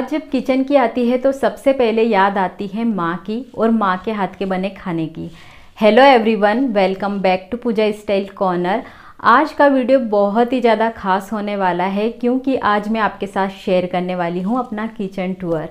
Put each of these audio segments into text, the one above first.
बात जब किचन की आती है तो सबसे पहले याद आती है माँ की और माँ के हाथ के बने खाने की hello everyone welcome back to Pooja style corner आज का वीडियो बहुत ही ज़्यादा खास होने वाला है क्योंकि आज मैं आपके साथ शेयर करने वाली हूँ अपना किचन टूर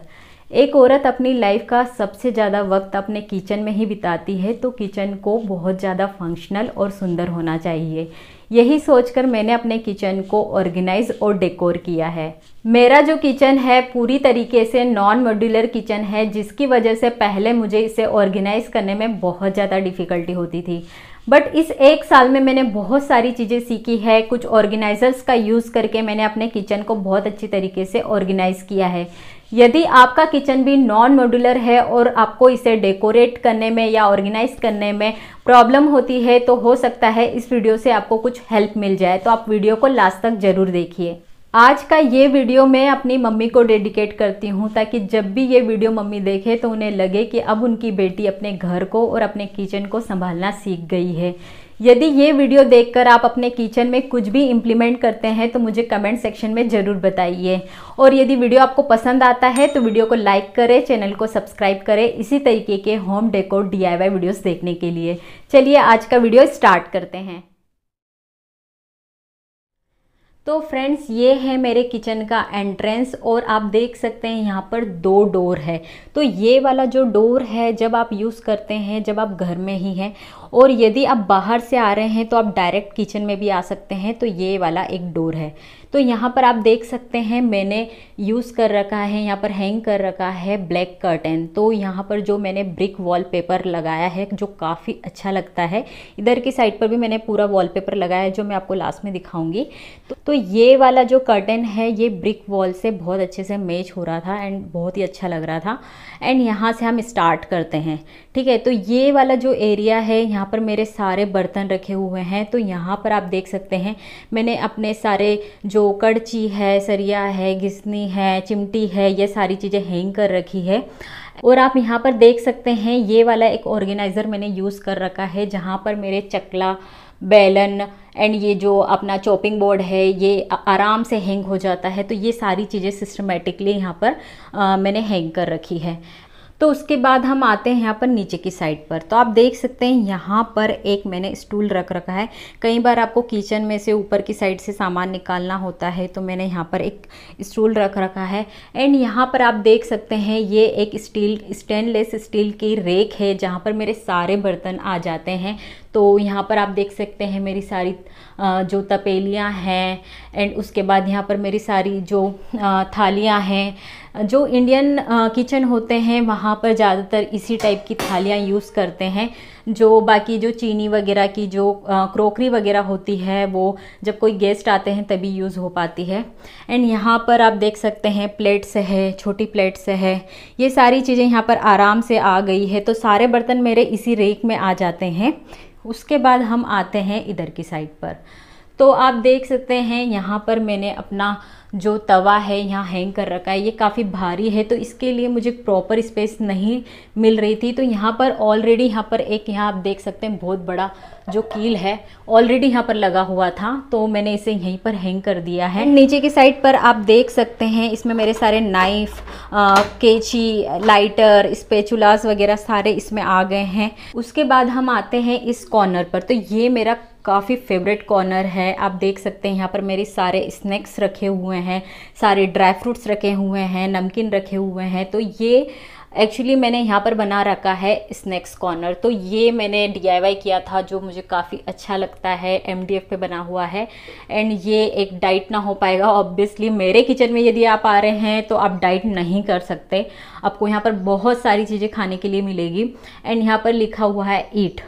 एक औरत अपनी लाइफ का सबसे ज़्यादा वक्त अपने किचन में ही बिताती है तो किचन को बहुत ज़्यादा फंक्शनल और सुंदर होना चाहिए यही सोचकर मैंने अपने किचन को ऑर्गेनाइज और डेकोर किया है मेरा जो किचन है पूरी तरीके से नॉन मॉड्यूलर किचन है जिसकी वजह से पहले मुझे इसे ऑर्गेनाइज करने में बहुत ज़्यादा डिफ़िकल्टी होती थी बट इस एक साल में मैंने बहुत सारी चीज़ें सीखी है कुछ ऑर्गेनाइजर्स का यूज़ करके मैंने अपने किचन को बहुत अच्छी तरीके से ऑर्गेनाइज़ किया है यदि आपका किचन भी नॉन मॉड्यूलर है और आपको इसे डेकोरेट करने में या ऑर्गेनाइज करने में प्रॉब्लम होती है तो हो सकता है इस वीडियो से आपको कुछ हेल्प मिल जाए तो आप वीडियो को लास्ट तक जरूर देखिए आज का ये वीडियो मैं अपनी मम्मी को डेडिकेट करती हूँ ताकि जब भी ये वीडियो मम्मी देखे तो उन्हें लगे कि अब उनकी बेटी अपने घर को और अपने किचन को संभालना सीख गई है यदि ये वीडियो देखकर आप अपने किचन में कुछ भी इम्प्लीमेंट करते हैं तो मुझे कमेंट सेक्शन में ज़रूर बताइए और यदि वीडियो आपको पसंद आता है तो वीडियो को लाइक करें चैनल को सब्सक्राइब करें इसी तरीके के होम डेकोर डी वीडियोस देखने के लिए चलिए आज का वीडियो स्टार्ट करते हैं तो फ्रेंड्स ये है मेरे किचन का एंट्रेंस और आप देख सकते हैं यहाँ पर दो डोर है तो ये वाला जो डोर है जब आप यूज़ करते हैं जब आप घर में ही हैं और यदि आप बाहर से आ रहे हैं तो आप डायरेक्ट किचन में भी आ सकते हैं तो ये वाला एक डोर है तो यहाँ पर आप देख सकते हैं मैंने यूज़ कर रखा है यहाँ पर हैंग कर रखा है ब्लैक कर्टन तो यहाँ पर जो मैंने ब्रिक वॉलपेपर लगाया है जो काफ़ी अच्छा लगता है इधर की साइड पर भी मैंने पूरा वॉलपेपर लगाया है जो मैं आपको लास्ट में दिखाऊंगी तो, तो ये वाला जो कर्टन है ये ब्रिक वॉल से बहुत अच्छे से मैच हो रहा था एंड बहुत ही अच्छा लग रहा था एंड यहाँ से हम स्टार्ट करते हैं ठीक है तो ये वाला जो एरिया है यहाँ पर मेरे सारे बर्तन रखे हुए हैं तो यहाँ पर आप देख सकते हैं मैंने अपने सारे जो जो कड़ची है सरिया है घिसनी है चिमटी है ये सारी चीज़ें हैंग कर रखी है और आप यहाँ पर देख सकते हैं ये वाला एक ऑर्गेनाइज़र मैंने यूज़ कर रखा है जहाँ पर मेरे चकला बेलन एंड ये जो अपना चॉपिंग बोर्ड है ये आराम से हैंग हो जाता है तो ये सारी चीज़ें सिस्टमेटिकली यहाँ पर आ, मैंने हैंग कर रखी है तो उसके बाद हम आते हैं यहाँ पर नीचे की साइड पर तो आप देख सकते हैं यहाँ पर एक मैंने स्टूल रख रखा है कई बार आपको किचन में से ऊपर की साइड से सामान निकालना होता है तो मैंने यहाँ पर एक स्टूल रख रखा है एंड यहाँ पर आप देख सकते हैं ये एक स्टील स्टेनलेस स्टील की रेक है जहाँ पर मेरे सारे बर्तन आ जाते हैं तो यहाँ पर आप देख सकते हैं मेरी सारी जो तपेलियाँ हैं एंड उसके बाद यहाँ पर मेरी सारी जो थालियाँ हैं जो इंडियन किचन होते हैं वहाँ पर ज़्यादातर इसी टाइप की थालियाँ यूज़ करते हैं जो बाकी जो चीनी वगैरह की जो क्रोकरी वगैरह होती है वो जब कोई गेस्ट आते हैं तभी यूज़ हो पाती है एंड यहाँ पर आप देख सकते हैं प्लेट्स है छोटी प्लेट्स है ये सारी चीज़ें यहाँ पर आराम से आ गई है तो सारे बर्तन मेरे इसी रेक में आ जाते हैं उसके बाद हम आते हैं इधर की साइड पर तो आप देख सकते हैं यहाँ पर मैंने अपना जो तवा है यहाँ हैंग कर रखा है ये काफ़ी भारी है तो इसके लिए मुझे प्रॉपर स्पेस नहीं मिल रही थी तो यहाँ पर ऑलरेडी यहाँ पर एक यहाँ आप देख सकते हैं बहुत बड़ा जो कील है ऑलरेडी यहाँ पर लगा हुआ था तो मैंने इसे यहीं पर हैंग कर दिया है नीचे की साइड पर आप देख सकते हैं इसमें मेरे सारे नाइफ केची लाइटर स्पेचुलास वगैरह सारे इसमें आ गए हैं उसके बाद हम आते हैं इस कॉर्नर पर तो ये मेरा काफ़ी फेवरेट कॉर्नर है आप देख सकते हैं यहाँ पर मेरे सारे स्नैक्स रखे हुए हैं सारे ड्राई फ्रूट्स रखे हुए हैं नमकीन रखे हुए हैं तो ये एक्चुअली मैंने यहाँ पर बना रखा है स्नैक्स कॉर्नर तो ये मैंने डी किया था जो मुझे काफ़ी अच्छा लगता है एम पे बना हुआ है एंड ये एक डाइट ना हो पाएगा ऑब्वियसली मेरे किचन में यदि आप आ रहे हैं तो आप डाइट नहीं कर सकते आपको यहाँ पर बहुत सारी चीज़ें खाने के लिए मिलेगी एंड यहाँ पर लिखा हुआ है ईट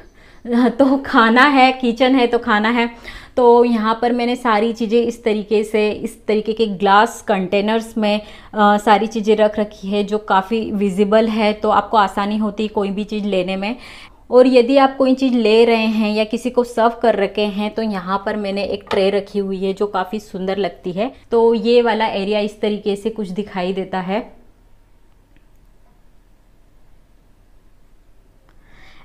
तो खाना है किचन है तो खाना है तो यहाँ पर मैंने सारी चीज़ें इस तरीके से इस तरीके के ग्लास कंटेनर्स में आ, सारी चीज़ें रख रखी है जो काफ़ी विजिबल है तो आपको आसानी होती है कोई भी चीज़ लेने में और यदि आप कोई चीज़ ले रहे हैं या किसी को सर्व कर रखे हैं तो यहाँ पर मैंने एक ट्रे रखी हुई है जो काफ़ी सुंदर लगती है तो ये वाला एरिया इस तरीके से कुछ दिखाई देता है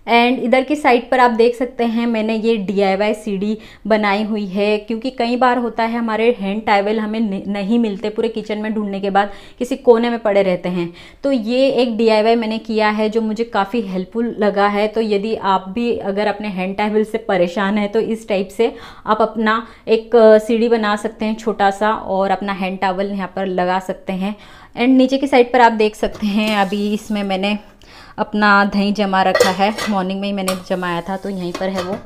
एंड इधर की साइड पर आप देख सकते हैं मैंने ये डी आई सीढ़ी बनाई हुई है क्योंकि कई बार होता है हमारे हैंड टाइवल हमें नहीं मिलते पूरे किचन में ढूंढने के बाद किसी कोने में पड़े रहते हैं तो ये एक डी मैंने किया है जो मुझे काफ़ी हेल्पफुल लगा है तो यदि आप भी अगर अपने हैंड टाइवल से परेशान हैं तो इस टाइप से आप अपना एक सीढ़ी बना सकते हैं छोटा सा और अपना हैंड टावल यहाँ पर लगा सकते हैं एंड नीचे की साइड पर आप देख सकते हैं अभी इसमें मैंने अपना दही जमा रखा है मॉर्निंग में ही मैंने जमाया था तो यहीं पर है वो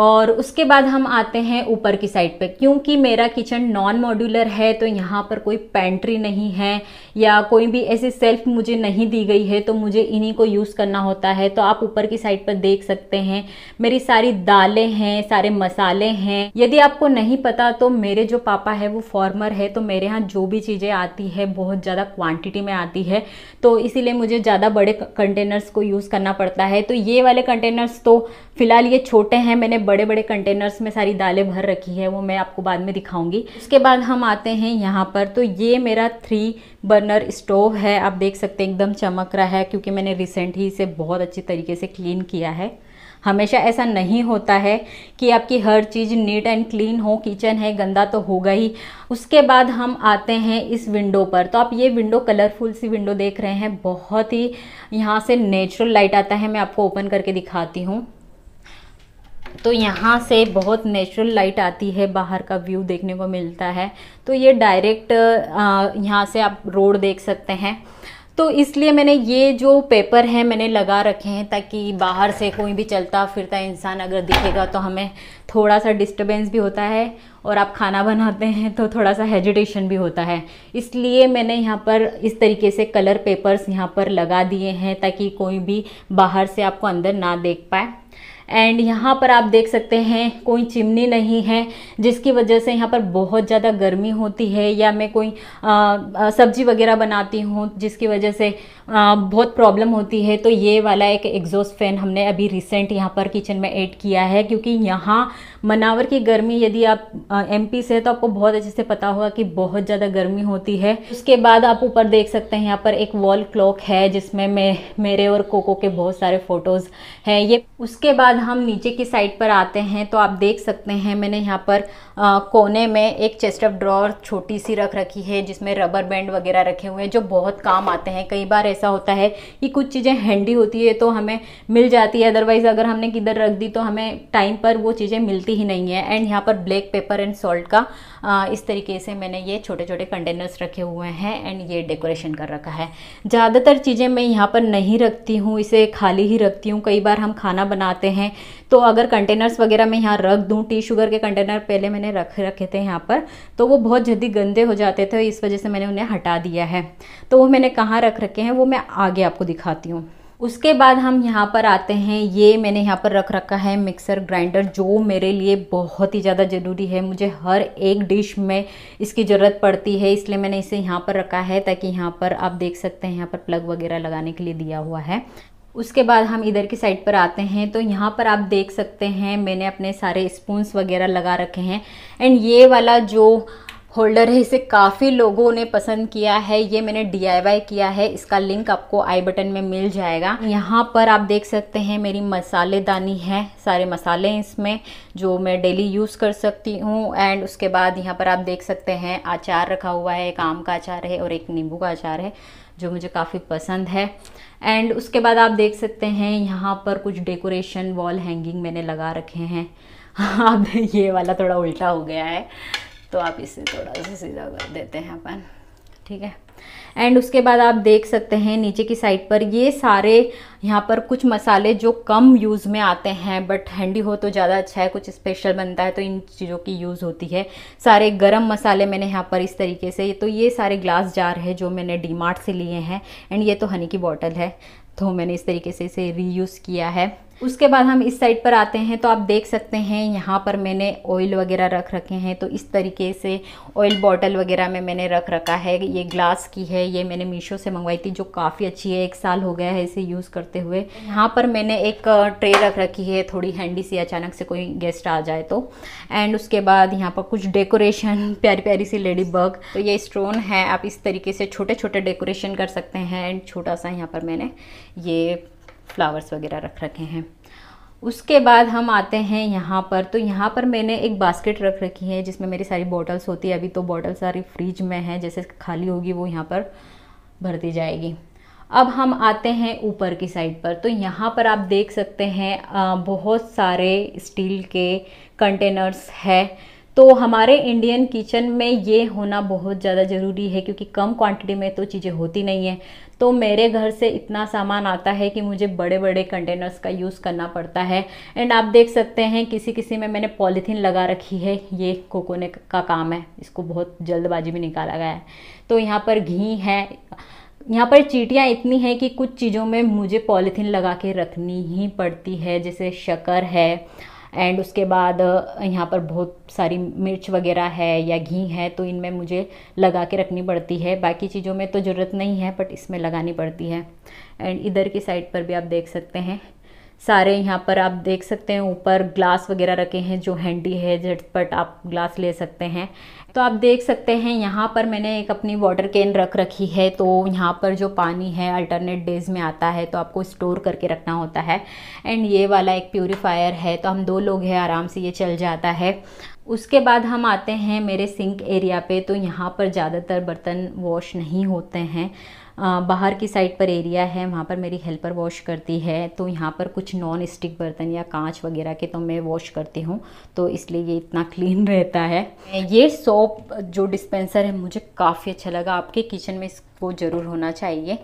और उसके बाद हम आते हैं ऊपर की साइड पे क्योंकि मेरा किचन नॉन मॉड्यूलर है तो यहाँ पर कोई पेंट्री नहीं है या कोई भी ऐसी सेल्फ मुझे नहीं दी गई है तो मुझे इन्हीं को यूज़ करना होता है तो आप ऊपर की साइड पर देख सकते हैं मेरी सारी दालें हैं सारे मसाले हैं यदि आपको नहीं पता तो मेरे जो पापा है वो फॉर्मर है तो मेरे यहाँ जो भी चीज़ें आती है बहुत ज़्यादा क्वान्टिटी में आती है तो इसीलिए मुझे ज़्यादा बड़े कंटेनर्स को यूज़ करना पड़ता है तो ये वाले कंटेनर्स तो फिलहाल ये छोटे हैं मैंने बड़े बड़े कंटेनर्स में सारी दालें भर रखी है वो मैं आपको बाद में दिखाऊंगी उसके बाद हम आते हैं यहाँ पर तो ये मेरा थ्री बर्नर स्टोव है आप देख सकते हैं एकदम चमक रहा है क्योंकि मैंने रिसेंट ही इसे बहुत अच्छी तरीके से क्लीन किया है हमेशा ऐसा नहीं होता है कि आपकी हर चीज़ नीट एंड क्लीन हो किचन है गंदा तो होगा ही उसके बाद हम आते हैं इस विंडो पर तो आप ये विंडो कलरफुल सी विंडो देख रहे हैं बहुत ही यहाँ से नेचुरल लाइट आता है मैं आपको ओपन करके दिखाती हूँ तो यहाँ से बहुत नेचुरल लाइट आती है बाहर का व्यू देखने को मिलता है तो ये डायरेक्ट यहाँ से आप रोड देख सकते हैं तो इसलिए मैंने ये जो पेपर है मैंने लगा रखे हैं ताकि बाहर से कोई भी चलता फिरता इंसान अगर दिखेगा तो हमें थोड़ा सा डिस्टरबेंस भी होता है और आप खाना बनाते हैं तो थोड़ा सा हेजिटेशन भी होता है इसलिए मैंने यहाँ पर इस तरीके से कलर पेपर्स यहाँ पर लगा दिए हैं ताकि कोई भी बाहर से आपको अंदर ना देख पाए एंड यहाँ पर आप देख सकते हैं कोई चिमनी नहीं है जिसकी वजह से यहाँ पर बहुत ज़्यादा गर्मी होती है या मैं कोई सब्जी वगैरह बनाती हूँ जिसकी वजह से आ, बहुत प्रॉब्लम होती है तो ये वाला एक एग्जॉस्ट फैन हमने अभी रिसेंट यहाँ पर किचन में ऐड किया है क्योंकि यहाँ मनावर की गर्मी यदि आप एम से है तो आपको बहुत अच्छे से पता होगा कि बहुत ज़्यादा गर्मी होती है उसके बाद आप ऊपर देख सकते हैं यहाँ पर एक वॉल क्लॉक है जिसमें मैं मेरे और कोको के बहुत सारे फ़ोटोज़ हैं ये उसके बाद हम नीचे की साइड पर आते हैं तो आप देख सकते हैं मैंने यहाँ पर आ, कोने में एक चेस्ट ऑफ ड्रॉर छोटी सी रख रखी है जिसमें रबर बैंड वगैरह रखे हुए हैं जो बहुत काम आते हैं कई बार ऐसा होता है कि कुछ चीज़ें हैंडी होती है तो हमें मिल जाती है अदरवाइज़ अगर हमने किधर रख दी तो हमें टाइम पर वो चीज़ें मिलती मिलती ही नहीं है एंड यहाँ पर ब्लैक पेपर एंड सॉल्ट का आ, इस तरीके से मैंने ये छोटे छोटे कंटेनर्स रखे हुए हैं एंड ये डेकोरेशन कर रखा है ज़्यादातर चीज़ें मैं यहाँ पर नहीं रखती हूँ इसे खाली ही रखती हूँ कई बार हम खाना बनाते हैं तो अगर कंटेनर्स वगैरह मैं यहाँ रख दूँ टी शुगर के कंटेनर पहले मैंने रख रखे थे यहाँ पर तो वो बहुत जल्दी गंदे हो जाते थे इस वजह से मैंने उन्हें हटा दिया है तो वो मैंने कहाँ रख रखे हैं वो मैं आगे आपको दिखाती हूँ उसके बाद हम यहाँ पर आते हैं ये मैंने यहाँ पर रख रखा है मिक्सर ग्राइंडर जो मेरे लिए बहुत ही ज़्यादा ज़रूरी है मुझे हर एक डिश में इसकी ज़रूरत पड़ती है इसलिए मैंने इसे यहाँ पर रखा है ताकि यहाँ पर आप देख सकते हैं यहाँ पर प्लग वगैरह लगाने के लिए दिया हुआ है उसके बाद हम इधर की साइड पर आते हैं तो यहाँ पर आप देख सकते हैं मैंने अपने सारे स्पून्स वगैरह लगा रखे हैं एंड ये वाला जो होल्डर है इसे काफ़ी लोगों ने पसंद किया है ये मैंने डी किया है इसका लिंक आपको आई बटन में मिल जाएगा यहाँ पर आप देख सकते हैं मेरी मसालेदानी है सारे मसाले इसमें जो मैं डेली यूज़ कर सकती हूँ एंड उसके बाद यहाँ पर आप देख सकते हैं अचार रखा हुआ है एक आम का अचार है और एक नींबू का अचार है जो मुझे काफ़ी पसंद है एंड उसके बाद आप देख सकते हैं यहाँ पर कुछ डेकोरेशन वॉल हैंगिंग मैंने लगा रखे हैं अब ये वाला थोड़ा उल्टा हो गया है तो आप इसे थोड़ा सा सीधा कर देते हैं अपन ठीक है एंड उसके बाद आप देख सकते हैं नीचे की साइड पर ये सारे यहाँ पर कुछ मसाले जो कम यूज़ में आते हैं बट हैंडी हो तो ज़्यादा अच्छा है कुछ स्पेशल बनता है तो इन चीज़ों की यूज़ होती है सारे गरम मसाले मैंने यहाँ पर इस तरीके से तो ये सारे ग्लास जार है जो मैंने डी से लिए हैं एंड ये तो हनी की बॉटल है तो मैंने इस तरीके से इसे रीयूज़ किया है उसके बाद हम इस साइड पर आते हैं तो आप देख सकते हैं यहाँ पर मैंने ऑयल वगैरह रख रखे हैं तो इस तरीके से ऑयल बॉटल वगैरह में मैंने रख रखा है ये ग्लास की है ये मैंने मीशो से मंगवाई थी जो काफ़ी अच्छी है एक साल हो गया है इसे यूज़ करते हुए यहाँ पर मैंने एक ट्रे रख रखी है थोड़ी हैंडी सी अचानक से कोई गेस्ट आ जाए तो एंड उसके बाद यहाँ पर कुछ डेकोरेशन प्यारी प्यारी सी लेडी बर्ग तो ये स्टोन है आप इस तरीके से छोटे छोटे डेकोरेशन कर सकते हैं एंड छोटा सा यहाँ पर मैंने ये फ्लावर्स वगैरह रख रखे हैं उसके बाद हम आते हैं यहाँ पर तो यहाँ पर मैंने एक बास्केट रख रखी है जिसमें मेरी सारी बॉटल्स होती है अभी तो बॉटल सारी फ्रिज में है जैसे खाली होगी वो यहाँ पर भर दी जाएगी अब हम आते हैं ऊपर की साइड पर तो यहाँ पर आप देख सकते हैं बहुत सारे स्टील के कंटेनर्स है तो हमारे इंडियन किचन में ये होना बहुत ज़्यादा ज़रूरी है क्योंकि कम क्वांटिटी में तो चीज़ें होती नहीं हैं तो मेरे घर से इतना सामान आता है कि मुझे बड़े बड़े कंटेनर्स का यूज़ करना पड़ता है एंड आप देख सकते हैं किसी किसी में मैंने पॉलीथीन लगा रखी है ये कोकोने का काम है इसको बहुत जल्दबाजी में निकाला गया है तो यहाँ पर घी है यहाँ पर चीटियाँ इतनी हैं कि कुछ चीज़ों में मुझे पॉलीथीन लगा के रखनी ही पड़ती है जैसे शक्कर है एंड उसके बाद यहाँ पर बहुत सारी मिर्च वगैरह है या घी है तो इनमें मुझे लगा के रखनी पड़ती है बाकी चीज़ों में तो ज़रूरत नहीं है बट इसमें लगानी पड़ती है एंड इधर की साइड पर भी आप देख सकते हैं सारे यहाँ पर आप देख सकते हैं ऊपर ग्लास वगैरह रखे हैं जो हैंडी है झटपट आप ग्लास ले सकते हैं तो आप देख सकते हैं यहाँ पर मैंने एक अपनी वाटर कैन रख रखी है तो यहाँ पर जो पानी है अल्टरनेट डेज में आता है तो आपको स्टोर करके रखना होता है एंड ये वाला एक प्योरीफायर है तो हम दो लोग हैं आराम से ये चल जाता है उसके बाद हम आते हैं मेरे सिंक एरिया पे तो यहाँ पर ज़्यादातर बर्तन वॉश नहीं होते हैं आ, बाहर की साइड पर एरिया है वहाँ पर मेरी हेल्पर वॉश करती है तो यहाँ पर कुछ नॉन स्टिक बर्तन या कांच वगैरह के तो मैं वॉश करती हूँ तो इसलिए ये इतना क्लीन रहता है ये सोप जो डिस्पेंसर है मुझे काफ़ी अच्छा लगा आपके किचन में इसको ज़रूर होना चाहिए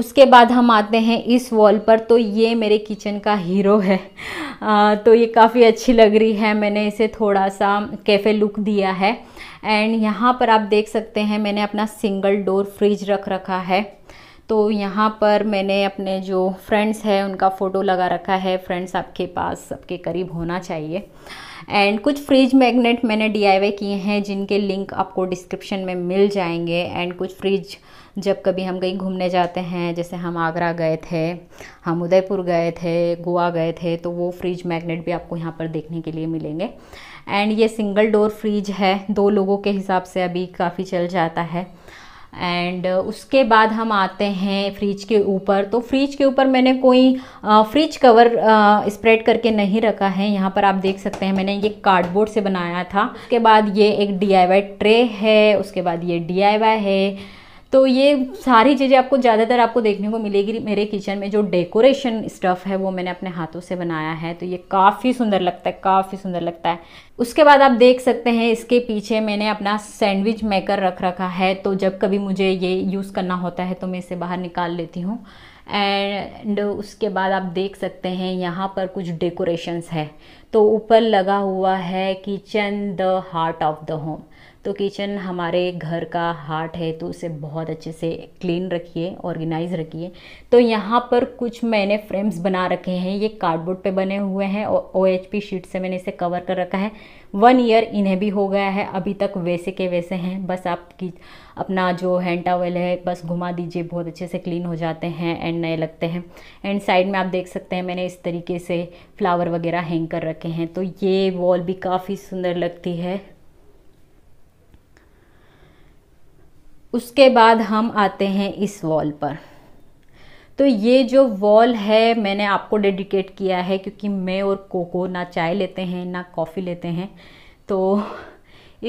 उसके बाद हम आते हैं इस वॉल पर तो ये मेरे किचन का हीरो है आ, तो ये काफ़ी अच्छी लग रही है मैंने इसे थोड़ा सा कैफ़े लुक दिया है एंड यहाँ पर आप देख सकते हैं मैंने अपना सिंगल डोर फ्रिज रख रखा है तो यहाँ पर मैंने अपने जो फ्रेंड्स हैं उनका फ़ोटो लगा रखा है फ्रेंड्स आपके पास सबके करीब होना चाहिए एंड कुछ फ्रिज मैग्नेट मैंने डी किए हैं जिनके लिंक आपको डिस्क्रिप्शन में मिल जाएंगे एंड कुछ फ्रिज जब कभी हम कहीं घूमने जाते हैं जैसे हम आगरा गए थे हम उदयपुर गए थे गोवा गए थे तो वो फ्रिज मैग्नेट भी आपको यहाँ पर देखने के लिए मिलेंगे एंड ये सिंगल डोर फ्रिज है दो लोगों के हिसाब से अभी काफ़ी चल जाता है एंड uh, उसके बाद हम आते हैं फ्रिज के ऊपर तो फ्रिज के ऊपर मैंने कोई फ्रिज कवर स्प्रेड करके नहीं रखा है यहाँ पर आप देख सकते हैं मैंने ये कार्डबोर्ड से बनाया था उसके बाद ये एक डी ट्रे है उसके बाद ये डी है तो ये सारी चीज़ें आपको ज़्यादातर आपको देखने को मिलेगी मेरे किचन में जो डेकोरेशन स्टफ़ है वो मैंने अपने हाथों से बनाया है तो ये काफ़ी सुंदर लगता है काफ़ी सुंदर लगता है उसके बाद आप देख सकते हैं इसके पीछे मैंने अपना सैंडविच मेकर रख रखा है तो जब कभी मुझे ये यूज़ करना होता है तो मैं इसे बाहर निकाल लेती हूँ एंड उसके बाद आप देख सकते हैं यहाँ पर कुछ डेकोरेशंस है तो ऊपर लगा हुआ है kitchen the heart of the home तो किचन हमारे घर का हार्ट है तो उसे बहुत अच्छे से क्लीन रखिए ऑर्गेनाइज रखिए तो यहाँ पर कुछ मैंने फ्रेम्स बना रखे हैं ये कार्डबोर्ड पे बने हुए हैं और ओ एच पी शीट से मैंने इसे कवर कर रखा है वन ईयर इन्हें भी हो गया है अभी तक वैसे के वैसे हैं बस आप आपकी अपना जो हैंड टावल है बस घुमा दीजिए बहुत अच्छे से क्लीन हो जाते हैं एंड नए लगते हैं एंड साइड में आप देख सकते हैं मैंने इस तरीके से फ्लावर वगैरह हैंग कर रखे हैं तो ये वॉल भी काफ़ी सुंदर लगती है उसके बाद हम आते हैं इस वॉल पर तो ये जो वॉल है मैंने आपको डेडिकेट किया है क्योंकि मैं और कोको ना चाय लेते हैं ना कॉफ़ी लेते हैं तो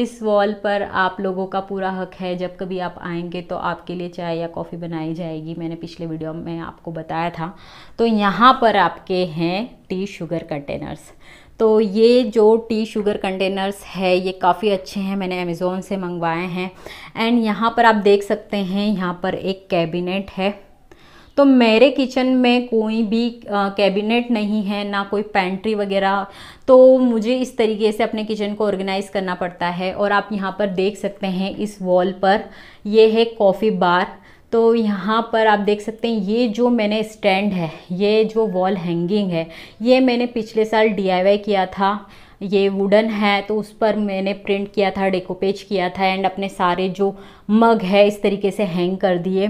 इस वॉल पर आप लोगों का पूरा हक है जब कभी आप आएंगे तो आपके लिए चाय या कॉफ़ी बनाई जाएगी मैंने पिछले वीडियो में आपको बताया था तो यहाँ पर आपके हैं टी शुगर कंटेनर्स तो ये जो टी शुगर कंटेनर्स है ये काफ़ी अच्छे हैं मैंने अमेज़ोन से मंगवाए हैं एंड यहाँ पर आप देख सकते हैं यहाँ पर एक कैबिनेट है तो मेरे किचन में कोई भी कैबिनेट नहीं है ना कोई पैंट्री वगैरह तो मुझे इस तरीके से अपने किचन को ऑर्गेनाइज़ करना पड़ता है और आप यहाँ पर देख सकते हैं इस वॉल पर ये है कॉफ़ी बार तो यहाँ पर आप देख सकते हैं ये जो मैंने स्टैंड है ये जो वॉल हैंगिंग है ये मैंने पिछले साल डी किया था ये वुडन है तो उस पर मैंने प्रिंट किया था डेकोपेज किया था एंड अपने सारे जो मग है इस तरीके से हैंग कर दिए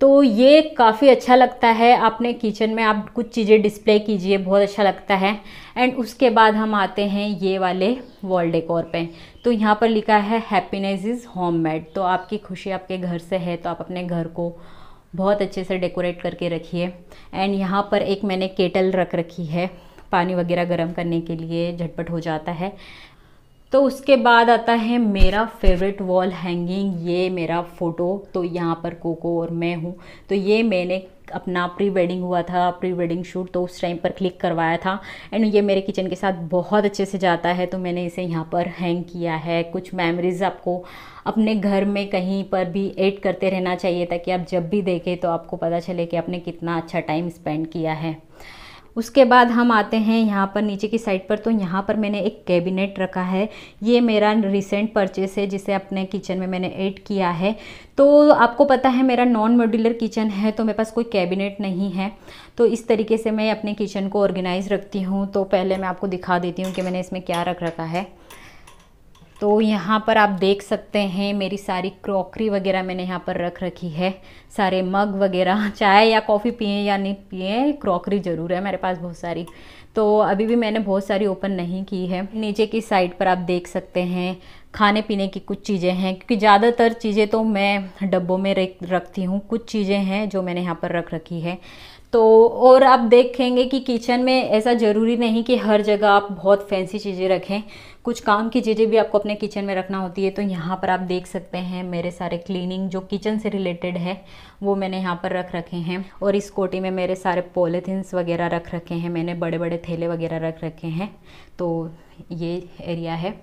तो ये काफ़ी अच्छा लगता है अपने किचन में आप कुछ चीज़ें डिस्प्ले कीजिए बहुत अच्छा लगता है एंड उसके बाद हम आते हैं ये वाले वॉल डेकोर पे तो यहाँ पर लिखा है हैप्पीनेस इज़ होम मेड तो आपकी खुशी आपके घर से है तो आप अपने घर को बहुत अच्छे से डेकोरेट करके रखिए एंड यहाँ पर एक मैंने केटल रख रखी है पानी वगैरह गर्म करने के लिए झटपट हो जाता है तो उसके बाद आता है मेरा फेवरेट वॉल हैंगिंग ये मेरा फ़ोटो तो यहाँ पर कोको और मैं हूँ तो ये मैंने अपना प्री वेडिंग हुआ था प्री वेडिंग शूट तो उस टाइम पर क्लिक करवाया था एंड ये मेरे किचन के साथ बहुत अच्छे से जाता है तो मैंने इसे यहाँ पर हैंग किया है कुछ मेमोरीज़ आपको अपने घर में कहीं पर भी एड करते रहना चाहिए ताकि आप जब भी देखें तो आपको पता चले कि आपने कितना अच्छा टाइम स्पेंड किया है उसके बाद हम आते हैं यहाँ पर नीचे की साइड पर तो यहाँ पर मैंने एक कैबिनेट रखा है ये मेरा रिसेंट परचेस है जिसे अपने किचन में मैंने ऐड किया है तो आपको पता है मेरा नॉन मॉड्यूलर किचन है तो मेरे पास कोई कैबिनेट नहीं है तो इस तरीके से मैं अपने किचन को ऑर्गेनाइज़ रखती हूँ तो पहले मैं आपको दिखा देती हूँ कि मैंने इसमें क्या रख रखा है तो यहाँ पर आप देख सकते हैं मेरी सारी क्रॉकरी वगैरह मैंने यहाँ पर रख रखी है सारे मग वगैरह चाय या कॉफ़ी पिए या नहीं पिए क्रॉकरी ज़रूर है मेरे पास बहुत सारी तो अभी भी मैंने बहुत सारी ओपन नहीं की है नीचे की साइड पर आप देख सकते हैं खाने पीने की कुछ चीज़ें हैं क्योंकि ज़्यादातर चीज़ें तो मैं डब्बों में रखती हूँ कुछ चीज़ें हैं जो मैंने यहाँ पर रख रखी है तो और आप देखेंगे कि किचन में ऐसा ज़रूरी नहीं कि हर जगह आप बहुत फैंसी चीज़ें रखें कुछ काम की चीज़ें भी आपको अपने किचन में रखना होती है तो यहाँ पर आप देख सकते हैं मेरे सारे क्लीनिंग जो किचन से रिलेटेड है वो मैंने यहाँ पर रख रखे हैं और इस कोटी में मेरे सारे पॉलीथीन्स वगैरह रख रखे हैं मैंने बड़े बड़े थैले वगैरह रख रखे हैं तो ये एरिया है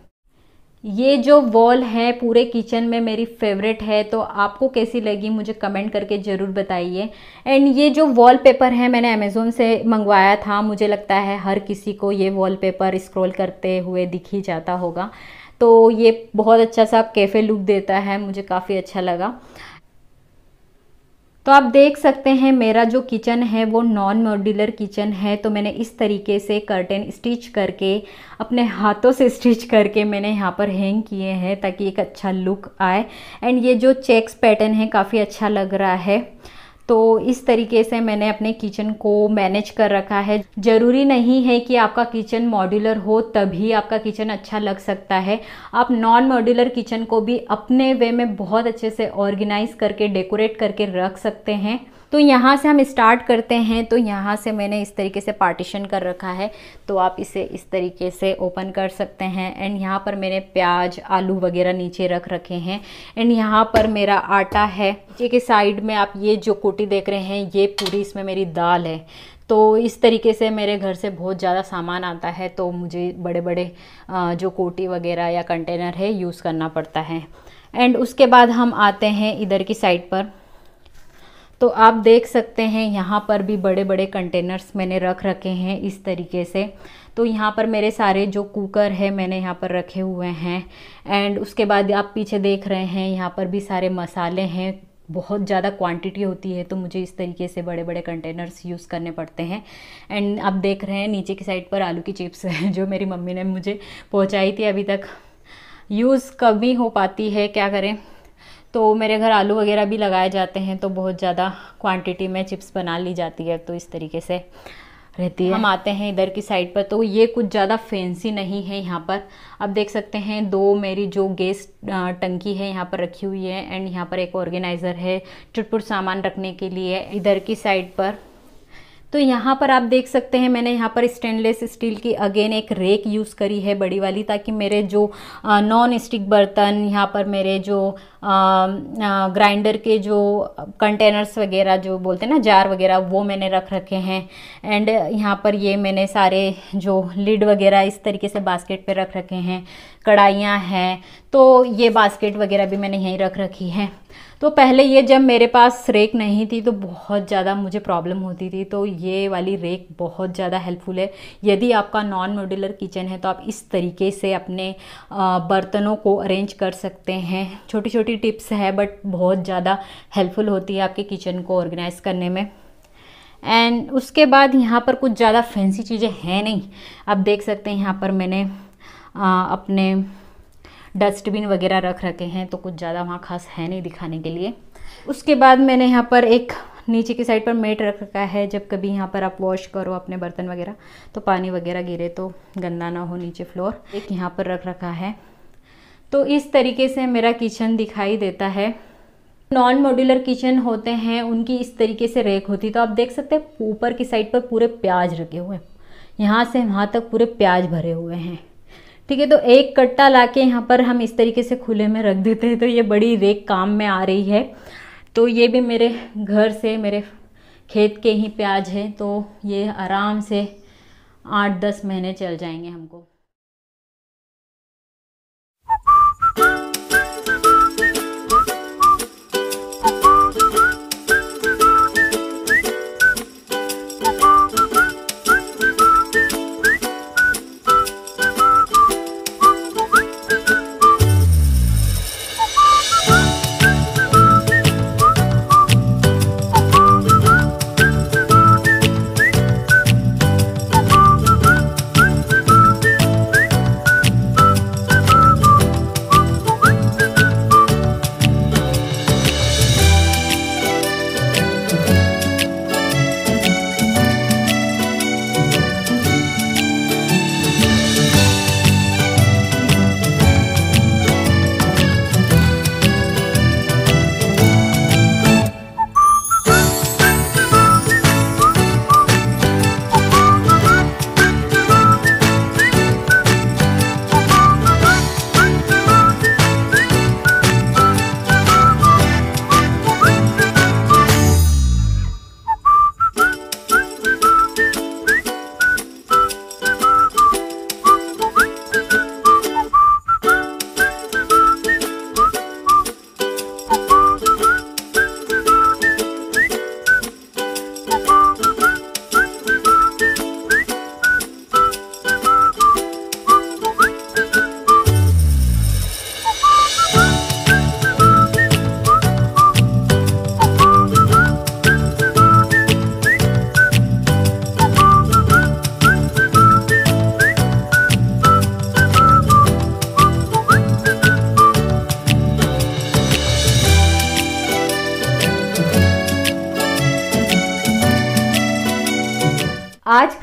ये जो वॉल है पूरे किचन में मेरी फेवरेट है तो आपको कैसी लगी मुझे कमेंट करके ज़रूर बताइए एंड ये जो वॉलपेपर है मैंने अमेज़ोन से मंगवाया था मुझे लगता है हर किसी को ये वॉलपेपर स्क्रॉल करते हुए दिख ही जाता होगा तो ये बहुत अच्छा सा कैफ़े लुक देता है मुझे काफ़ी अच्छा लगा तो आप देख सकते हैं मेरा जो किचन है वो नॉन मॉड्यूलर किचन है तो मैंने इस तरीके से कर्टेन स्टिच करके अपने हाथों से स्टिच करके मैंने यहाँ पर हैंग किए हैं ताकि एक अच्छा लुक आए एंड ये जो चेक्स पैटर्न है काफ़ी अच्छा लग रहा है तो इस तरीके से मैंने अपने किचन को मैनेज कर रखा है ज़रूरी नहीं है कि आपका किचन मॉड्यूलर हो तभी आपका किचन अच्छा लग सकता है आप नॉन मॉड्यूलर किचन को भी अपने वे में बहुत अच्छे से ऑर्गेनाइज करके डेकोरेट करके रख सकते हैं तो यहाँ से हम स्टार्ट करते हैं तो यहाँ से मैंने इस तरीके से पार्टीशन कर रखा है तो आप इसे इस तरीके से ओपन कर सकते हैं एंड यहाँ पर मैंने प्याज आलू वगैरह नीचे रख रखे हैं एंड यहाँ पर मेरा आटा है नीचे के साइड में आप ये जो कोटी देख रहे हैं ये पूरी इसमें मेरी दाल है तो इस तरीके से मेरे घर से बहुत ज़्यादा सामान आता है तो मुझे बड़े बड़े जो कोटी वगैरह या कंटेनर है यूज़ करना पड़ता है एंड उसके बाद हम आते हैं इधर की साइड पर तो आप देख सकते हैं यहाँ पर भी बड़े बड़े कंटेनर्स मैंने रख रखे हैं इस तरीके से तो यहाँ पर मेरे सारे जो कुकर है मैंने यहाँ पर रखे हुए हैं एंड उसके बाद आप पीछे देख रहे हैं यहाँ पर भी सारे मसाले हैं बहुत ज़्यादा क्वांटिटी होती है तो मुझे इस तरीके से बड़े बड़े कंटेनर्स यूज़ करने पड़ते हैं एंड आप देख रहे हैं नीचे की साइड पर आलू की चिप्स हैं जो मेरी मम्मी ने मुझे पहुँचाई थी अभी तक यूज़ कभी हो पाती है क्या करें तो मेरे घर आलू वगैरह भी लगाए जाते हैं तो बहुत ज़्यादा क्वांटिटी में चिप्स बना ली जाती है तो इस तरीके से रहती है हम आते हैं इधर की साइड पर तो ये कुछ ज़्यादा फैंसी नहीं है यहाँ पर अब देख सकते हैं दो मेरी जो गैस टंकी है यहाँ पर रखी हुई है एंड यहाँ पर एक ऑर्गेनाइज़र है चुटपुट सामान रखने के लिए इधर की साइड पर तो यहाँ पर आप देख सकते हैं मैंने यहाँ पर स्टेनलेस स्टील की अगेन एक रेक यूज़ करी है बड़ी वाली ताकि मेरे जो नॉन स्टिक बर्तन यहाँ पर मेरे जो ग्राइंडर के जो कंटेनर्स वगैरह जो बोलते हैं ना जार वगैरह वो मैंने रख रखे हैं एंड यहाँ पर ये मैंने सारे जो लिड वगैरह इस तरीके से बास्केट पे रख रखे हैं कढ़ाइयाँ हैं तो ये बास्केट वगैरह भी मैंने यहीं रख रखी है तो पहले ये जब मेरे पास रेक नहीं थी तो बहुत ज़्यादा मुझे प्रॉब्लम होती थी तो ये वाली रेक बहुत ज़्यादा हेल्पफुल है यदि आपका नॉन मॉड्यूलर किचन है तो आप इस तरीके से अपने बर्तनों को अरेंज कर सकते हैं छोटी छोटी टिप्स है बट बहुत ज़्यादा हेल्पफुल होती है आपके किचन को ऑर्गेनाइज़ करने में एंड उसके बाद यहाँ पर कुछ ज़्यादा फैंसी चीज़ें हैं नहीं आप देख सकते हैं यहाँ पर मैंने अपने डस्टबिन वगैरह रख रखे हैं तो कुछ ज़्यादा वहाँ खास है नहीं दिखाने के लिए उसके बाद मैंने यहाँ पर एक नीचे की साइड पर मेट रख रखा है जब कभी यहाँ पर आप वॉश करो अपने बर्तन वगैरह तो पानी वगैरह गिरे तो गंदा ना हो नीचे फ्लोर एक यहाँ पर रख रखा है तो इस तरीके से मेरा किचन दिखाई देता है नॉन मॉड्यूलर किचन होते हैं उनकी इस तरीके से रेक होती तो आप देख सकते हैं ऊपर की साइड पर पूरे प्याज रखे हुए हैं यहाँ से वहाँ तक पूरे प्याज भरे हुए हैं ठीक है तो एक कट्टा लाके यहाँ पर हम इस तरीके से खुले में रख देते हैं तो ये बड़ी रेक काम में आ रही है तो ये भी मेरे घर से मेरे खेत के ही प्याज है तो ये आराम से आठ दस महीने चल जाएंगे हमको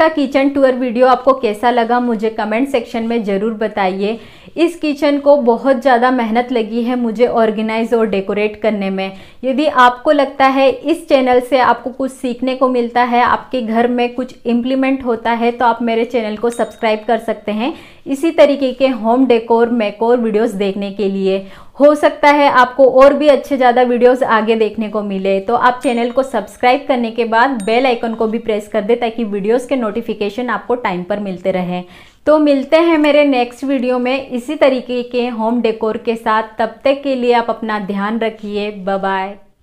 का किचन टूर वीडियो आपको कैसा लगा मुझे कमेंट सेक्शन में ज़रूर बताइए इस किचन को बहुत ज़्यादा मेहनत लगी है मुझे ऑर्गेनाइज और डेकोरेट करने में यदि आपको लगता है इस चैनल से आपको कुछ सीखने को मिलता है आपके घर में कुछ इम्प्लीमेंट होता है तो आप मेरे चैनल को सब्सक्राइब कर सकते हैं इसी तरीके के होम डेकोर मेकोर वीडियोज देखने के लिए हो सकता है आपको और भी अच्छे ज़्यादा वीडियोस आगे देखने को मिले तो आप चैनल को सब्सक्राइब करने के बाद बेल आइकन को भी प्रेस कर दे ताकि वीडियोस के नोटिफिकेशन आपको टाइम पर मिलते रहें तो मिलते हैं मेरे नेक्स्ट वीडियो में इसी तरीके के होम डेकोर के साथ तब तक के लिए आप अपना ध्यान रखिए बाय